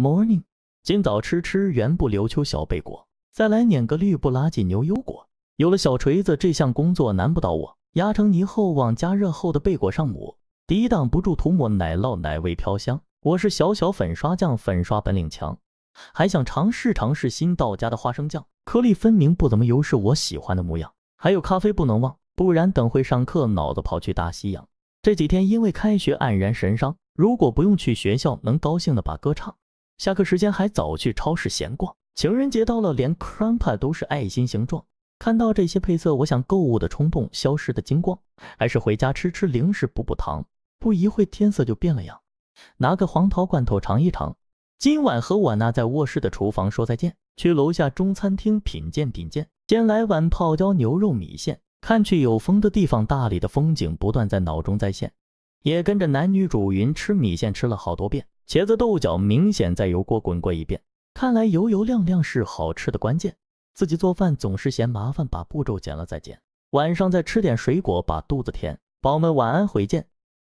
Morning，今早吃吃圆不溜秋小贝果，再来碾个绿不拉几牛油果。有了小锤子，这项工作难不倒我。压成泥后，往加热后的贝果上抹，抵挡不住涂抹奶酪，奶味飘香。我是小小粉刷匠，粉刷本领强。还想尝试尝试新到家的花生酱，颗粒分明不怎么油，是我喜欢的模样。还有咖啡不能忘，不然等会上课脑子跑去大西洋。这几天因为开学黯然神伤，如果不用去学校，能高兴的把歌唱。下课时间还早，去超市闲逛。情人节到了，连 c r u p a 都是爱心形状。看到这些配色，我想购物的冲动消失的精光，还是回家吃吃零食补补糖。不一会天色就变了样，拿个黄桃罐头尝一尝。今晚和我那在卧室的厨房说再见，去楼下中餐厅品鉴品鉴。先来碗泡椒牛肉米线。看去有风的地方，大理的风景不断在脑中再现，也跟着男女主云吃米线吃了好多遍。茄子豆角明显在油锅滚过一遍，看来油油亮亮是好吃的关键。自己做饭总是嫌麻烦，把步骤减了再减。晚上再吃点水果，把肚子填。宝宝们晚安，回见。